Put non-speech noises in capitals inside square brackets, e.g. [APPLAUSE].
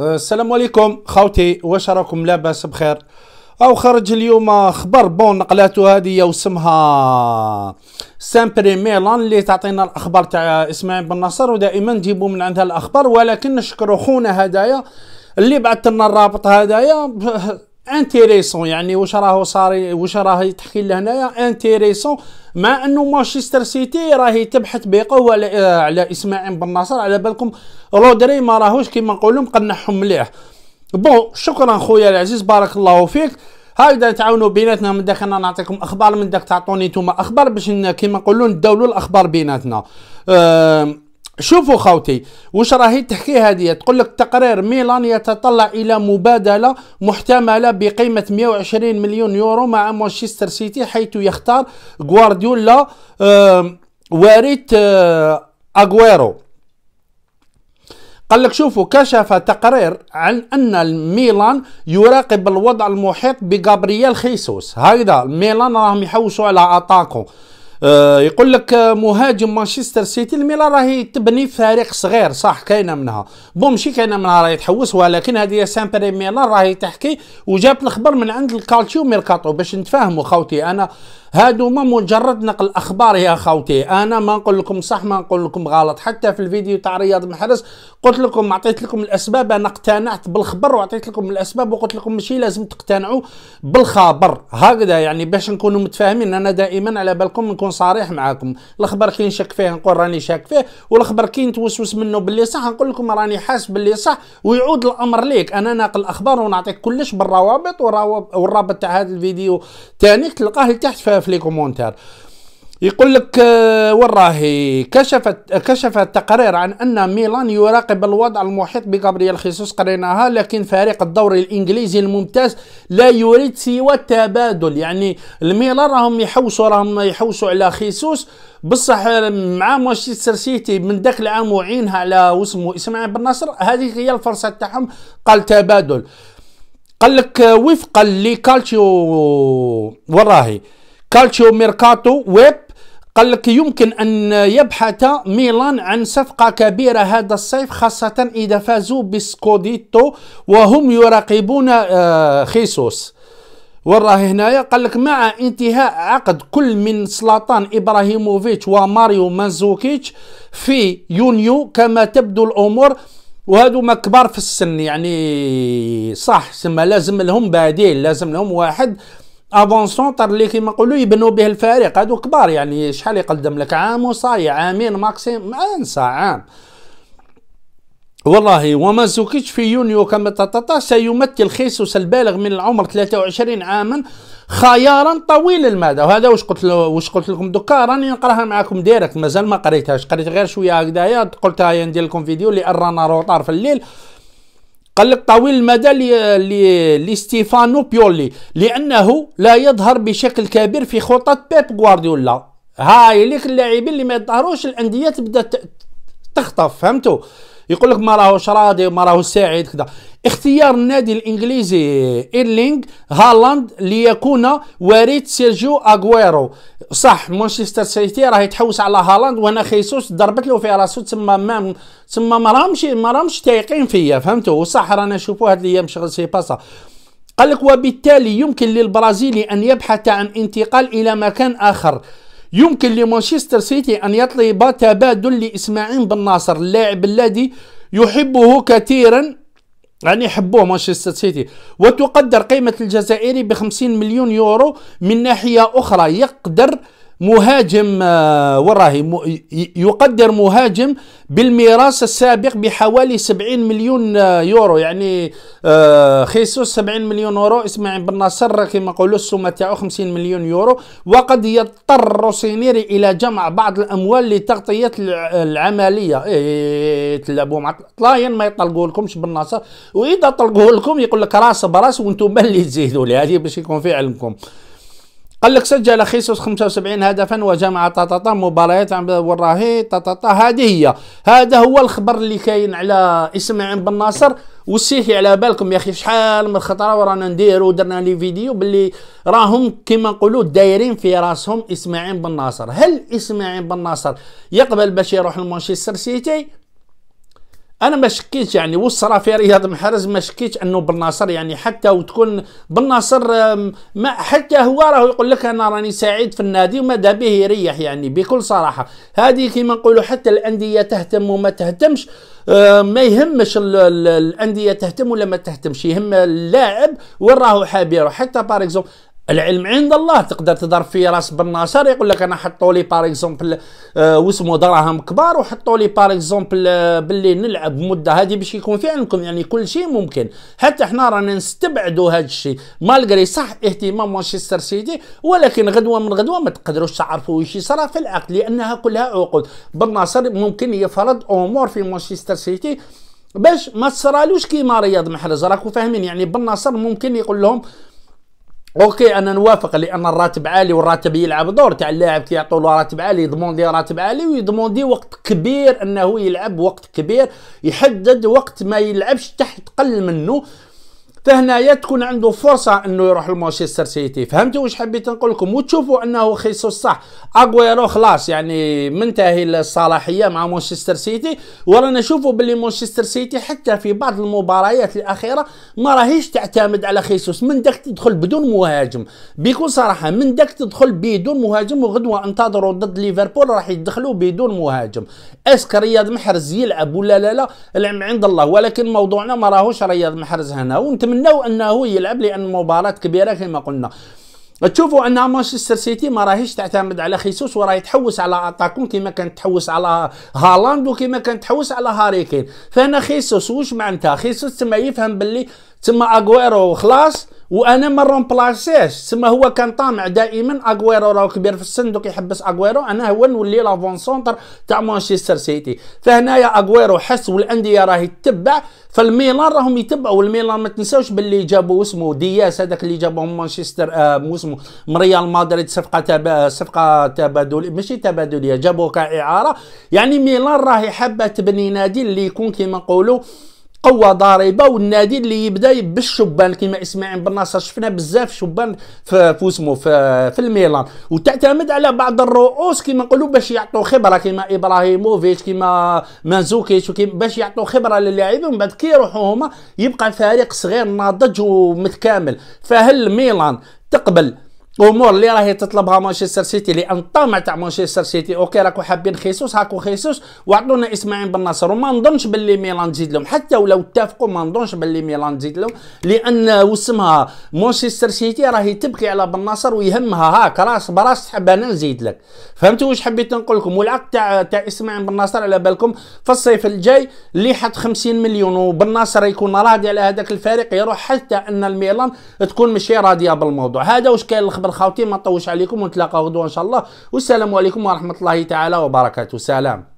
السلام عليكم خوتي واش راكم لاباس بخير او خرج اليوم خبر بون نقلاتو هذه وسمها سامبري ميلان اللي تعطينا الاخبار تاع اسماعيل بن نصر ودائما نجيبوا من عندها الاخبار ولكن نشكرو خونا هدايا اللي بعث لنا الرابط هدايا [LAUGHS] انتيريسون يعني واش راهو صار واش راه لنا لهنايا انتيريسون مع انه مانشستر سيتي راهي تبحث بقوه على على اسماعيل بن ناصر على بالكم رودري ما راهوش كيما نقولوا مقنعهم مليح بون شكرا خويا العزيز بارك الله فيك هكذا تعاونوا بيناتنا من داك انا نعطيكم اخبار من داك تعطوني نتوما اخبار باش كيما نقولوا نداولوا الاخبار بيناتنا أه شوفوا خوتي وش راهي تحكي هذه تقول لك تقرير ميلان يتطلع الى مبادله محتمله بقيمه 120 مليون يورو مع مانشستر سيتي حيث يختار غوارديولا واريت آه، اغويرو قال لك شوفوا كشف تقرير عن ان ميلان يراقب الوضع المحيط بجابرييل خيسوس هيدا ميلان راهم يحوسوا على اتاكو آه، يقول لك آه، مهاجم مانشستر سيتي الميلان راهي تبني فريق صغير صح كاينه منها بون ماشي كاينه منها راهي تحوس ولكن هذه سامبري ميلان راهي تحكي وجابت الخبر من عند الكالتشيو ميركاتو باش نتفاهموا خوتي انا هادو ما مجرد نقل اخبار يا خوتي انا ما نقول لكم صح ما نقول لكم غلط حتى في الفيديو تاع رياض محرز قلت لكم عطيت لكم الاسباب انا اقتنعت بالخبر وعطيت لكم الاسباب وقلت لكم ماشي لازم تقتنعوا بالخبر هكذا يعني باش نكونوا متفاهمين انا دائما على بالكم نكون نكون صريح معاكم الخبر كاين شك فيه نقول راني شاك فيه والخبر كاين توسوس منه باللي صح نقول لكم راني حاس باللي صح ويعود الامر ليك انا ناقل الاخبار ونعطيك كلش بالروابط والرابط تاع هذا الفيديو تانيك تلقاه لتحت في لي كومونتير يقول لك آه، وراهي كشفت كشف التقرير عن ان ميلان يراقب الوضع المحيط بجابرييل خيسوس قريناها لكن فريق الدوري الانجليزي الممتاز لا يريد سوى التبادل يعني الميلان راهم يحوسوا راهم يحوسوا على خيسوس بصح مع مانشستر سيتي من ذاك العام وعينها على واسمه اسماعيل بن نصر هذه هي الفرصه تاعهم قال تبادل قال لك آه، وفقا لكالتشيو وراهي كالتشيو ميركاتو ويب قال لك يمكن أن يبحث ميلان عن صفقة كبيرة هذا الصيف خاصة إذا فازوا بسكوديتو وهم يراقبون آه، خيسوس وراه هنايا قال لك مع انتهاء عقد كل من سلاطان ابراهيموفيتش وماريو مانزوكيتش في يونيو كما تبدو الامور وهادو ما كبار في السن يعني صح سما لازم لهم بديل لازم لهم واحد افونسون طر اللي كيما نقولوا يبنوا به الفريق هادو كبار يعني شحال يقدم لك عام وصايع عامين ماكسيم انسى عام والله زوكيتش في يونيو كما تتطا سيمثل خيسوس البالغ من العمر 23 عاما خيارا طويل المدى وهذا واش قلت واش قلت لكم دوكا راني نقراها معاكم ديريكت مازال ما قريتهاش قريت غير شويه هكذايا قلت هيا ندير لكم فيديو لان رانا روطار في الليل قال لك طويل المدى لستيفانو بيولي لانه لا يظهر بشكل كبير في خطط بيب غوارديولا هاي ليك اللاعبين اللي ما يظهروش الانديه تبدا تخطف فهمتوا يقول لك ما راهو شرادي وما راهو سعيد كذا اختيار النادي الانجليزي ايرلينغ هالاند ليكون وريث سيرجيو اغويرو صح مانشستر سيتي راه يتحوس على هالاند وانا خيسوس ضربت له في راسو تما ما تما ما رامش ما رامش تايقين فيا فهمتوا وصح رانا نشوفوا هاد الايام شغل سي باسا قال لك وبالتالي يمكن للبرازيلي ان يبحث عن انتقال الى مكان اخر يمكن لمانشستر سيتي أن يطلب تبادل لإسماعيل بن ناصر اللاعب الذي يحبه كثيرا يعني يحبوه مانشستر سيتي وتقدر قيمة الجزائري ب 50 مليون يورو من ناحية أخرى يقدر آه مهاجم آه، وراه يقدر مهاجم بالميراث السابق بحوالي 70 مليون آه، يورو يعني آه، خيسوس 70 مليون يورو اسماعيل بن ناصر كما نقولوا السومه تاعو 50 مليون يورو وقد يضطر روسينيري الى جمع بعض الاموال لتغطيه العمليه إيه،, إيه،, إيه،, إيه تلعبوا مع طلاين ما يطلقوا لكمش بن ناصر واذا طلقوا لكم يقول لك راس براس وانتم اللي تزيدوا لي هذه باش يكون في علمكم قال لك سجل خيسوس 75 هدفا وجمع طاطا مباريات وراهي طاطا هذه هي هذا هو الخبر اللي كاين على اسماعيل بن ناصر والسيحي على بالكم يا اخي شحال من خطره ورانا نديرو درنا لي فيديو باللي راهم كيما نقولوا دايرين في راسهم اسماعيل بن ناصر هل اسماعيل بن ناصر يقبل باش يروح لمانشستر سيتي انا ما شكيتش يعني والصرا في رياض محرز ما شكيتش انه بالناصر يعني حتى وتكون بالناصر ما حتى هو راه يقول لك انا راني سعيد في النادي وماذا به يريح يعني بكل صراحه هذه كما نقولوا حتى الانديه تهتم وما تهتمش أه، ما يهمش الانديه تهتم ولا ما تهتمش يهم اللاعب وين راهو حابيرو حتى باريكزوم العلم عند الله تقدر تضرب في راس بن ناصر يقول لك انا حطوا لي بار اكزومبل آه واسمه دراهم كبار وحطوا لي بار اكزومبل آه باللي نلعب مده هذه باش يكون في عندكم يعني كل شيء ممكن حتى احنا رانا نستبعدوا هذا الشيء مالغري صح اهتمام مانشستر سيتي ولكن غدوه من غدوه ما تقدروش تعرفوا واش يصرى في العقد لانها كلها عقود بن ناصر ممكن يفرض امور في مانشستر سيتي باش ما تصرالوش كيما رياض محرز راكو فاهمين يعني بن ناصر ممكن يقول لهم اوكي انا نوافق لان الراتب عالي والراتب يلعب دور تاع اللاعب كي يعطوا له راتب عالي يضمن دي راتب عالي ويضمن دي وقت كبير انه يلعب وقت كبير يحدد وقت ما يلعبش تحت قل منه تهنايا تكون عنده فرصه انه يروح لمانشستر سيتي فهمتوا واش حبيت نقول لكم وتشوفوا انه خيسوس صح اغويرو خلاص يعني منتهي الصلاحيه مع مانشستر سيتي ورانا نشوفوا باللي مانشستر سيتي حتى في بعض المباريات الاخيره ما راهيش تعتمد على خيسوس من داك تدخل بدون مهاجم بكل صراحه من داك تدخل بدون مهاجم وغدوه انتظروا ضد ليفربول راح يدخلوا بدون مهاجم اسك رياض محرز يلعب ولا لا لا العلم عند الله ولكن موضوعنا ما راهوش رياض محرز هنا ونتمنى نتمنوا انه يلعب لان مباراه كبيره كما قلنا تشوفوا ان مانشستر سيتي ما راهيش تعتمد على خيسوس وراه تحوس على اتاكون كما كانت تحوس على هالاند وكما كانت تحوس على هاري كين فانا خيسوس واش معناتها خيسوس تما يفهم باللي تما اغويرو خلاص وانا ما رومبلاسيش تسمى هو كان طامع دائما اغويرو راهو كبير في السن دوك يحبس اغويرو انا هو نولي لافون سونتر تاع مانشستر سيتي فهنايا اغويرو حس والانديه راهي تتبع فالميلان راهم يتبعوا الميلان ما تنساوش باللي جابوا اسمه دياس هذاك اللي جابهم مانشستر آه اسمه من ريال مدريد صفقه تبا صفقه تبادل ماشي تبادليه جابوه كاعاره يعني ميلان راهي حابه تبني نادي اللي يكون كيما نقولوا قوه ضاربه والنادي اللي يبدا بالشبان كما اسماعيل بن ناصر شفنا بزاف شبان في اسمه في, في الميلان وتعتمد على بعض الرؤوس كما نقولوا باش يعطوا خبره كما ابراهيموفيتش كما مانزوكيتش باش يعطوا خبره للاعبين ومن بعد كي يروحوا هما يبقى فريق صغير ناضج ومتكامل فهل ميلان تقبل امور اللي راهي تطلبها مانشستر سيتي لان الطمع تاع مانشستر سيتي اوكي راكو حابين خيسوس هاكو خيسوس وعطونا اسماعيل بن ناصر وما نظنش باللي ميلان تزيد لهم حتى ولو اتفقوا ما نظنش باللي ميلان تزيد لهم لان وسمها مانشستر سيتي راهي تبكي على بن ناصر ويهمها هاك راس براس تحب انا نزيد لك فهمتوا واش حبيت نقول لكم والعقد تاع تاع اسماعيل بن ناصر على بالكم في الصيف الجاي اللي حط 50 مليون وبن ناصر يكون راضي على هذاك الفريق يروح حتى ان الميلان تكون ماشي راضيه بالموضوع هذا واش كاين خبر خاوتي ما نطوش عليكم ونتلاقاو غدوه ان شاء الله والسلام عليكم ورحمه الله تعالى وبركاته سلام